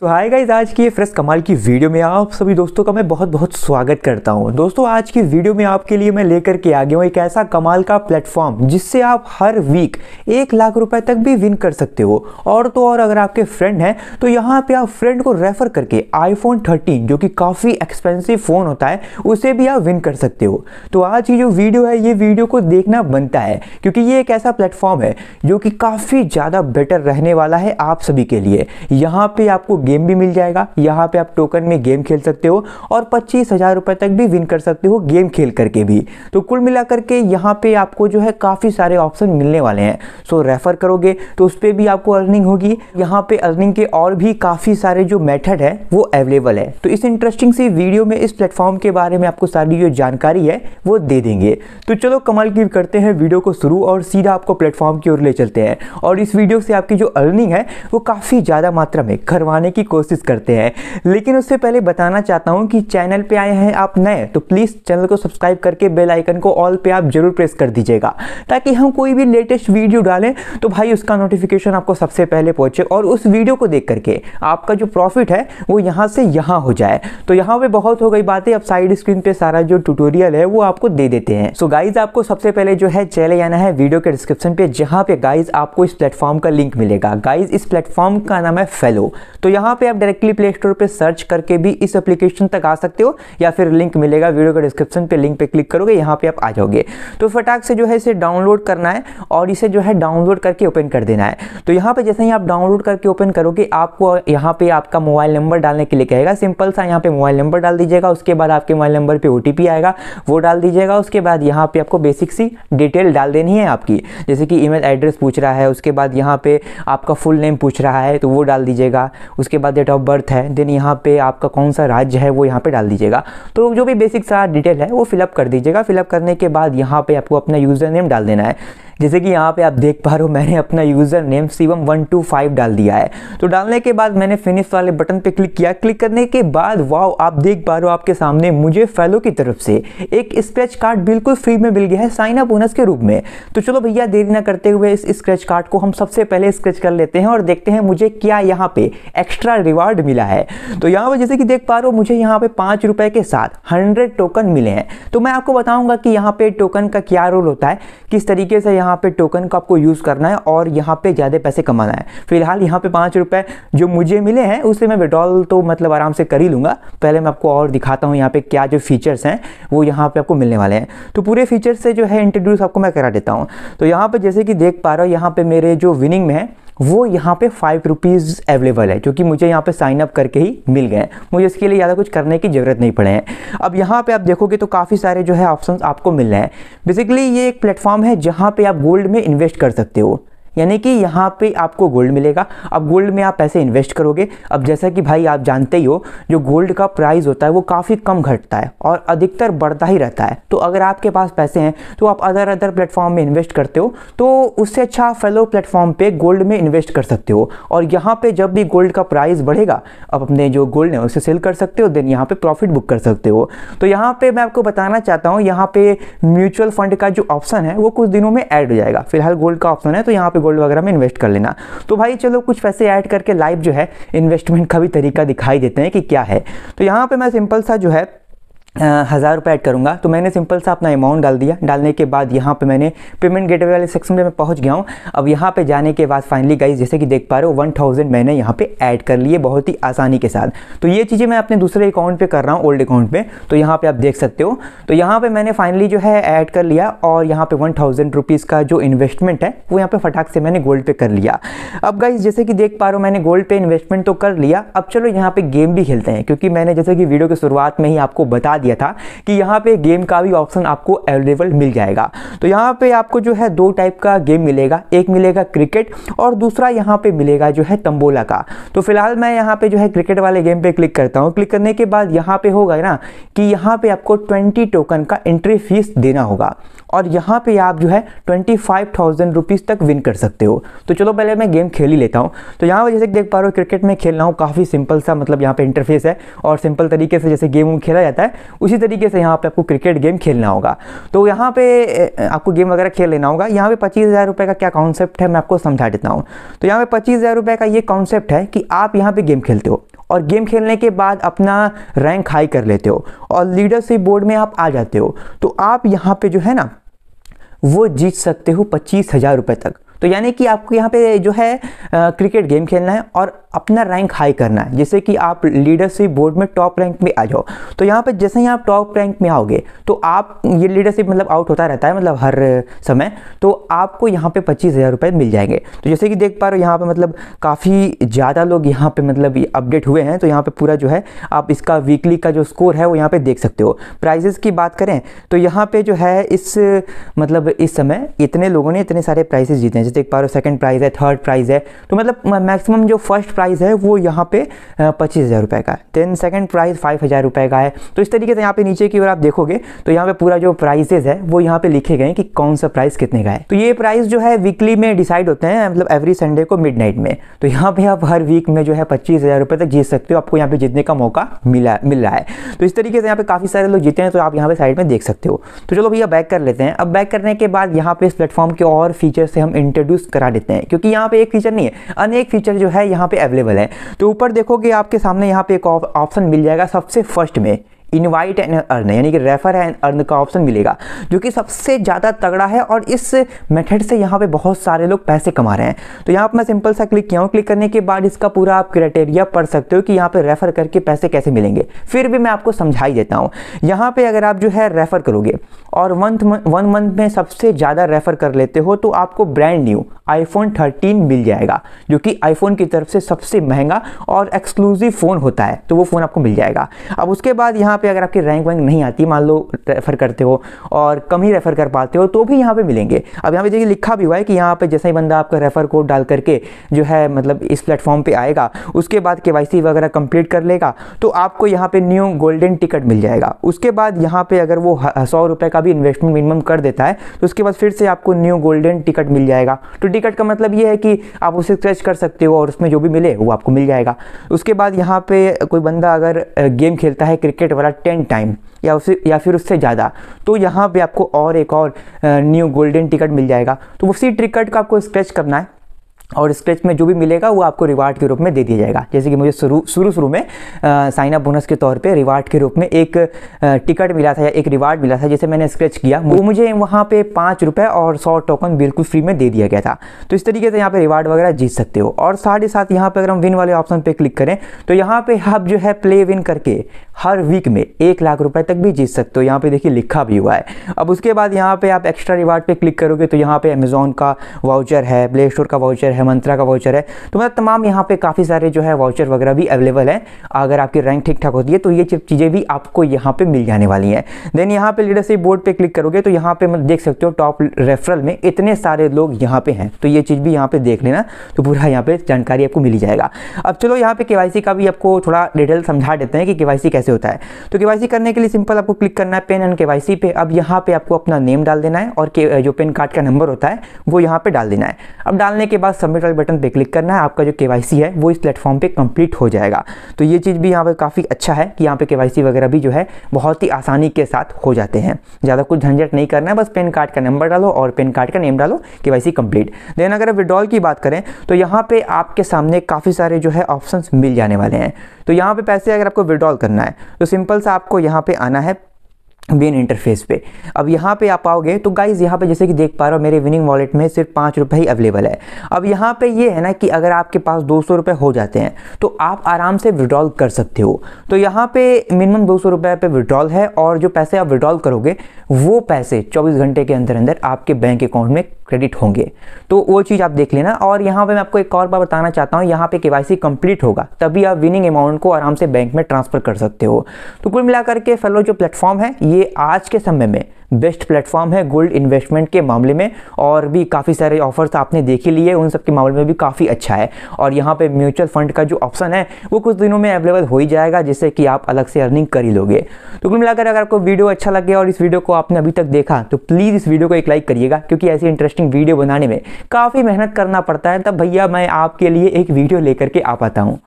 सो hi guys आज की ये फ्रेश कमाल की वीडियो में आप सभी दोस्तों का मैं बहुत बहुत स्वागत करता हूँ दोस्तों आज की वीडियो में आपके लिए मैं लेकर के आ गया हूँ एक ऐसा कमाल का प्लेटफॉर्म जिससे आप हर वीक एक लाख रुपए तक भी विन कर सकते हो और तो और अगर आपके फ्रेंड हैं तो यहाँ पे आप फ्रेंड को रेफर करके आईफोन थर्टीन जो कि काफ़ी एक्सपेंसिव फ़ोन होता है उसे भी आप विन कर सकते हो तो आज की जो वीडियो है ये वीडियो को देखना बनता है क्योंकि ये एक ऐसा प्लेटफॉर्म है जो कि काफ़ी ज़्यादा बेटर रहने वाला है आप सभी के लिए यहाँ पर आपको गेम भी मिल जाएगा यहाँ पे आप टोकन में गेम खेल सकते हो और पच्चीस हज़ार रुपए तक भी विन कर सकते हो गेम खेल करके भी तो कुल मिलाकर के यहाँ पे आपको जो है काफ़ी सारे ऑप्शन मिलने वाले हैं सो रेफ़र करोगे तो उस पर भी आपको अर्निंग होगी यहाँ पे अर्निंग के और भी काफ़ी सारे जो मेथड है वो अवेलेबल है तो इस इंटरेस्टिंग सी वीडियो में इस प्लेटफॉर्म के बारे में आपको सारी जो जानकारी है वो दे देंगे तो चलो कमाल की करते हैं वीडियो को शुरू और सीधा आपको प्लेटफॉर्म की ओर ले चलते हैं और इस वीडियो से आपकी जो अर्निंग है वो काफ़ी ज़्यादा मात्रा में करवाने की कोशिश करते हैं लेकिन उससे पहले बताना चाहता हूँ कि चैनल पर आए हैं आप नए तो प्लीज़ चैनल को सब्सक्राइब करके बेल आइकन को ऑल पे आप जरूर प्रेस कर दीजिएगा ताकि हम कोई भी लेटेस्ट वीडियो डालें तो भाई उसका नोटिफिकेशन आपको सबसे पहले पहुँचे और उस वीडियो को देख करके आपका जो प्रॉफिट है वो यहाँ से यहाँ हो जाए तो यहाँ पर बहुत हो गई बातें अब साइड स्क्रीन पर सारा जो टूटोरियल है वो आपको दे देते हैं सो गाइज आपको सबसे पहले जो है चले जाना है वीडियो के डिस्क्रिप्शन पर जहाँ पे गाइज आपको इस प्लेटफॉर्म का लिंक मिलेगा गाइज इस प्लेटफॉर्म का नाम है फेलो तो यहाँ वहां पे आप डायरेक्टली प्ले स्टोर पर सर्च करके भी इस एप्लीकेशन तक आ सकते हो या फिर लिंक मिलेगा वीडियो का डिस्क्रिप्शन पे लिंक पे क्लिक करोगे यहाँ पे आप आ जाओगे तो फटाक से जो है इसे डाउनलोड करना है और इसे जो है डाउनलोड करके ओपन कर देना है तो यहाँ पे जैसे ही आप डाउनलोड करके ओपन करोगे आपको यहाँ पे आपका मोबाइल नंबर डालने के लिए कहेगा सिंपल सा यहाँ पे मोबाइल नंबर डाल दीजिएगा उसके बाद आपके मोबाइल नंबर पर ओ आएगा वो डाल दीजिएगा उसके बाद यहाँ पे आपको बेसिक सी डिटेल डाल देनी है आपकी जैसे कि ईमेल एड्रेस पूछ रहा है उसके बाद यहाँ पे आपका फुल नेम पूछ रहा है तो वो डाल दीजिएगा उसके उसके बाद डेट ऑफ बर्थ है देन यहाँ पे आपका कौन सा राज्य है वो यहाँ पे डाल दीजिएगा तो जो भी बेसिक सारा डिटेल है वो फिलअप कर दीजिएगा फिलअप करने के बाद यहाँ पे आपको अपना यूज़र नेम डाल देना है जैसे कि यहाँ पे आप देख पा रहे हो मैंने अपना user name Shivam one two five डाल दिया है तो डालने के बाद मैंने फिनिश वाले बटन पे क्लिक किया क्लिक करने के बाद वाओ आप देख पा रहे हो आपके सामने मुझे फेलो की तरफ से एक स्क्रैच कार्ड बिल्कुल फ्री में मिल गया है साइन अप बोनस के रूप में तो चलो भैया देरी ना करते हुए इस स्क्रैच कार्ड को हम सबसे पहले स्क्रैच कर लेते हैं और देखते हैं मुझे क्या यहाँ पे एक्स्ट्रा रिवार्ड मिला है तो यहाँ पर जैसे कि देख पा रहे हो मुझे यहाँ पे पाँच रुपये के साथ हंड्रेड टोकन मिले हैं तो मैं आपको बताऊँगा कि यहाँ पे टोकन का क्या रोल होता है किस तरीके से यहाँ यहाँ पे टोकन को आपको यूज़ करना है और यहाँ पे ज़्यादा पैसे कमाना है फिलहाल यहाँ पे पाँच रुपये जो मुझे मिले हैं उससे मैं विड्रॉल तो मतलब आराम से कर ही लूँगा पहले मैं आपको और दिखाता हूँ यहाँ पे क्या जो फीचर्स हैं वो यहाँ पे आपको मिलने वाले हैं तो पूरे फीचर्स से जो है इंट्रोड्यूस आपको मैं करा देता हूँ तो यहाँ पर जैसे कि देख पा रहा हूँ यहाँ पर मेरे जो विनिंग में है वो यहाँ पे फाइव रुपीज़ अवेलेबल है जो कि मुझे यहाँ पे साइन अप करके ही मिल गए मुझे इसके लिए ज़्यादा कुछ करने की ज़रूरत नहीं पड़े हैं अब यहाँ पे आप देखोगे तो काफ़ी सारे जो है ऑप्शंस आपको मिल रहे हैं बेसिकली ये एक प्लेटफॉर्म है जहाँ पे आप गोल्ड में इन्वेस्ट कर सकते हो यानी कि यहाँ पे आपको गोल्ड मिलेगा अब गोल्ड में आप पैसे इन्वेस्ट करोगे अब जैसा कि भाई आप जानते ही हो जो गोल्ड का प्राइस होता है वो काफ़ी कम घटता है और अधिकतर बढ़ता ही रहता है तो अगर आपके पास पैसे हैं तो आप अदर अदर प्लेटफॉर्म में इन्वेस्ट करते हो तो उससे अच्छा फेलो प्लेटफॉर्म पर गोल्ड में इन्वेस्ट कर सकते हो और यहाँ पर जब भी गोल्ड का प्राइस बढ़ेगा आप अपने जो गोल्ड है उसे सेल कर सकते हो देन यहाँ पर प्रॉफिट बुक कर सकते हो तो यहाँ पर मैं आपको बताना चाहता हूँ यहाँ पर म्यूचुअल फंड का जो ऑप्शन है वो कुछ दिनों में ऐड हो जाएगा फिलहाल गोल्ड का ऑप्शन है तो यहाँ पर गोल्ड वगैरह में इन्वेस्ट कर लेना तो भाई चलो कुछ पैसे ऐड करके लाइव जो है इन्वेस्टमेंट का भी तरीका दिखाई देते हैं कि क्या है तो यहाँ पर मैं सिंपल सा जो है हज़ार रुपये ऐड करूँगा तो मैंने सिंपल सा अपना अमाउंट डाल दिया डालने के बाद यहाँ पे मैंने पेमेंट गेटवे वाले सेक्शन में मैं पहुँच गया हूँ अब यहाँ पे जाने के बाद फाइनली गाइस जैसे कि देख पा रहे हो वन थाउजेंड मैंने यहाँ पे ऐड कर लिए बहुत ही आसानी के साथ तो ये चीज़ें मैं अपने दूसरे अकाउंट पर कर रहा हूँ ओल्ड अकाउंट पर तो यहाँ पर आप देख सकते हो तो यहाँ पर मैंने फाइनली जो है ऐड कर लिया और यहाँ पर वन थाउजेंड का जो इन्वेस्टमेंट है वो यहाँ पर फटाक से मैंने गोल्ड पे कर लिया अब गाइज जैसे कि देख पा रहे हो मैंने गोल्ड पे इन्वेस्टमेंट तो कर लिया अब चलो यहाँ पर गेम भी खेलते हैं क्योंकि मैंने जैसे कि वीडियो की शुरुआत में ही आपको बता दिया दिया था कि यहाँ पे गेम का भी ऑप्शन आपको अवेलेबल मिल जाएगा तो यहाँ पे आपको जो है दो टाइप का गेम मिलेगा एक मिलेगा क्रिकेट और दूसरा यहाँ पे मिलेगा जो है तंबोला का तो फिलहाल मैं यहाँ पे जो है क्रिकेट वाले गेम पे क्लिक करता हूँ क्लिक करने के बाद यहाँ पे होगा ना कि यहाँ पे आपको ट्वेंटी टोकन का एंट्री फीस देना होगा और यहाँ पे आप जो है ट्वेंटी फाइव थाउजेंड रुपीज़ तक विन कर सकते हो तो चलो पहले मैं गेम खेल ही लेता हूँ तो यहाँ पर जैसे देख पा रहे हो क्रिकेट में खेलना हूँ काफ़ी सिंपल सा मतलब यहाँ पे इंटरफेस है और सिंपल तरीके से जैसे गेम खेला जाता है उसी तरीके से यहाँ पे आपको क्रिकेट गेम खेलना होगा तो यहाँ पे आपको गेम वगैरह खेल लेना होगा यहाँ पे पच्चीस हज़ार रुपये का क्या कॉन्सेप्ट है मैं आपको समझा देता हूँ तो यहाँ पे पच्चीस हज़ार रुपये का ये कॉन्सेप्ट है कि आप यहाँ पे गेम खेलते हो और गेम खेलने के बाद अपना रैंक हाई कर लेते हो और लीडरशिप बोर्ड में आप आ जाते हो तो आप यहाँ पे जो है ना वो जीत सकते हो पच्चीस हज़ार रुपये तक तो यानी कि आपको यहाँ पे जो है आ, क्रिकेट गेम खेलना है और अपना रैंक हाई करना है जैसे कि आप लीडरशिप बोर्ड में टॉप रैंक में आ जाओ तो यहाँ पर जैसे ही आप टॉप रैंक में आओगे तो आप ये लीडरशिप मतलब आउट होता रहता है मतलब हर समय तो आपको यहाँ पे पच्चीस हज़ार रुपये मिल जाएंगे तो जैसे कि देख पा रहे हो यहाँ पे मतलब काफ़ी ज़्यादा लोग यहाँ पे मतलब अपडेट हुए हैं तो यहाँ पर पूरा जो है आप इसका वीकली का जो स्कोर है वो यहाँ पर देख सकते हो प्राइजेस की बात करें तो यहाँ पर जो है इस मतलब इस समय इतने लोगों ने इतने सारे प्राइजेस जीते हैं जैसे देख पा रहे हो सेकेंड प्राइज़ है थर्ड प्राइज़ है तो मतलब मैक्सिमम जो फर्स्ट प्राइस है वो यहाँ पे पच्चीस हज़ार रुपये का है देन सेकंड प्राइस फाइव हज़ार रुपये का है तो इस तरीके से यहाँ पे नीचे की ओर आप देखोगे तो यहाँ पे पूरा जो प्राइसेज है वो यहाँ पे लिखे गए हैं कि कौन सा प्राइस कितने का है तो ये प्राइस जो है वीकली में डिसाइड होते हैं मतलब एवरी संडे को मिड में तो यहाँ पर आप हर वीक में जो है पच्चीस तक जीत सकते हो आपको यहाँ पर जीतने का मौका मिला मिल रहा है तो इस तरीके से यहाँ पर काफ़ी सारे लोग जीते हैं तो आप यहाँ पर साइड में देख सकते हो तो चलो भैया बैक कर लेते हैं अब बैक करने के बाद यहाँ पर इस प्लेटफॉर्म के और फीचर से हम इंट्रोड्यूस करा देते हैं क्योंकि यहाँ पर एक फीचर नहीं है अनेक फीचर जो है यहाँ पे अवेलेबल अवेलेबल है तो ऊपर देखोगे आपके सामने यहाँ पे एक ऑप्शन मिल जाएगा सबसे फर्स्ट में इनवाइट एंड अर्न यानी कि रेफर एंड अर्न का ऑप्शन मिलेगा जो कि सबसे ज़्यादा तगड़ा है और इस मेथड से यहाँ पे बहुत सारे लोग पैसे कमा रहे हैं तो यहाँ पर मैं सिंपल सा क्लिक किया हूँ क्लिक करने के बाद इसका पूरा आप क्राइटेरिया पढ़ सकते हो कि यहाँ पे रेफ़र करके पैसे कैसे मिलेंगे फिर भी मैं आपको समझाई देता हूँ यहाँ पर अगर आप जो है रेफ़र करोगे और वन वन मंथ में सबसे ज़्यादा रेफ़र कर लेते हो तो आपको ब्रांड न्यू आईफोन 13 मिल जाएगा जो कि आईफोन की तरफ से सबसे महंगा और एक्सक्लूसिव फ़ोन होता है तो वो फ़ोन आपको मिल जाएगा अब उसके बाद यहाँ पे अगर आपकी रैंक वैंक नहीं आती मान लो रेफ़र करते हो और कम ही रेफ़र कर पाते हो तो भी यहाँ पर मिलेंगे अब यहाँ पर देखिए लिखा भी हुआ है कि यहाँ पर जैसा ही बंदा आपका रेफ़र कोड डाल करके जो है मतलब इस प्लेटफॉर्म पर आएगा उसके बाद के वगैरह कंप्लीट कर लेगा तो आपको यहाँ पर न्यू गोल्डन टिकट मिल जाएगा उसके बाद यहाँ पर अगर वो सौ रुपये का भी इन्वेस्टमेंट मिनिमम कर देता है तो उसके बाद फिर से आपको न्यू गोल्डन टिकट मिल जाएगा तो टिकट का मतलब ये है कि आप उसे स्क्रेच कर सकते हो और उसमें जो भी मिले वो आपको मिल जाएगा उसके बाद यहाँ पर कोई बंदा अगर गेम खेलता है क्रिकेट वाला टेन टाइम या उसे या फिर उससे ज़्यादा तो यहाँ पर आपको और एक और न्यू गोल्डन टिकट मिल जाएगा तो उसी टिकट का आपको स्क्रैच करना है और स्क्रेच में जो भी मिलेगा वो आपको रिवार्ड के रूप में दे दिया जाएगा जैसे कि मुझे शुरू शुरू शुरू में साइन अप बोनस के तौर पे रिवार्ड के रूप में एक टिकट मिला था या एक रिवार्ड मिला था जैसे मैंने स्क्रेच किया वो मुझे वहाँ पे पाँच रुपये और सौ टोकन बिल्कुल फ्री में दे दिया गया था तो इस तरीके से यहाँ पर रिवार्ड वगैरह जीत सकते हो और साथ ही साथ यहाँ पर अगर हम विन वाले ऑप्शन पर क्लिक करें तो यहाँ पर हम जो है प्ले विन करके हर वीक में एक लाख रुपये तक भी जीत सकते हो यहाँ पर देखिए लिखा भी हुआ है अब उसके बाद यहाँ पर आप एक्स्ट्रा रिवार्ड पर क्लिक करोगे तो यहाँ पर अमेज़ोन का वाउचर है प्ले स्टोर का वाउचर है मंत्रा का वाउचर है तो मतलब तमाम यहाँ पे काफ़ी सारे जो है वाउचर वगैरह भी अवेलेबल है अगर आपकी रैंक ठीक ठाक होती है तो ये चीज़ें भी आपको यहाँ पे मिल जाने वाली हैं देन यहाँ पे लीडरशिप बोर्ड पे क्लिक करोगे तो यहाँ पे मतलब देख सकते हो टॉप रेफरल में इतने सारे लोग यहाँ पे हैं तो ये चीज़ भी यहाँ पे देख लेना तो पूरा यहाँ पे जानकारी आपको मिली जाएगा अब चलो यहाँ पे के का भी आपको थोड़ा डिटेल समझा देते हैं कि के कैसे होता है तो के करने के लिए सिंपल आपको क्लिक करना है पेन एंड के पे अब यहाँ पे आपको अपना नेम डाल देना है और जो पेन कार्ड का नंबर होता है वो यहाँ पे डाल देना है अब डालने के बाद सबमिट वाले बटन पर क्लिक करना है आपका जो के है वो इस प्लेटफॉर्म पर कंप्लीट हो जाएगा तो ये चीज़ भी यहाँ पर काफ़ी अच्छा है कि यहाँ पर के वगैरह भी जो है बहुत ही आसानी के साथ हो जाते हैं ज़्यादा कुछ झंझट नहीं करना है बस पेन कार्ड का नंबर डालो और पेन कार्ड का नेम डालो के कंप्लीट देन अगर विड्रॉल की बात करें तो यहाँ पर आपके सामने काफ़ी सारे जो है ऑप्शन मिल जाने वाले हैं तो यहाँ पे पैसे अगर आपको विड्रॉल करना है तो सिंपल सा आपको यहाँ पे आना है मेन इंटरफेस पे अब यहाँ पे आप आओगे तो गाइज़ यहाँ पे जैसे कि देख पा रहे हो मेरे विनिंग वॉलेट में सिर्फ पाँच रुपये ही अवेलेबल है अब यहाँ पे ये है ना कि अगर आपके पास दो सौ रुपये हो जाते हैं तो आप आराम से विड्रॉल कर सकते हो तो यहाँ पे मिनिमम दो सौ रुपये पर विड्रॉल है और जो पैसे आप विड्रॉल करोगे वो पैसे चौबीस घंटे के अंदर अंदर आपके बैंक अकाउंट में क्रेडिट होंगे तो वो चीज़ आप देख लेना और यहाँ पे मैं आपको एक और बार बताना चाहता हूँ यहाँ पे केवाईसी कंप्लीट होगा तभी आप विनिंग अमाउंट को आराम से बैंक में ट्रांसफ़र कर सकते हो तो कुल मिलाकर के फेलो जो प्लेटफॉर्म है ये ये आज के समय में बेस्ट प्लेटफॉर्म है गोल्ड इन्वेस्टमेंट के मामले में और भी काफ़ी सारे ऑफर्स आपने देख ही लिए उन सब के मामले में भी काफ़ी अच्छा है और यहाँ पे म्यूचुअल फंड का जो ऑप्शन है वो कुछ दिनों में अवेलेबल हो ही जाएगा जिससे कि आप अलग से अर्निंग कर ही लोगे तो कुल मिलाकर अगर आपको वीडियो अच्छा लगे और इस वीडियो को आपने अभी तक देखा तो प्लीज़ इस वीडियो को एक लाइक करिएगा क्योंकि ऐसी इंटरेस्टिंग वीडियो बनाने में काफ़ी मेहनत करना पड़ता है तब भैया मैं आपके लिए एक वीडियो लेकर के आ पाता हूँ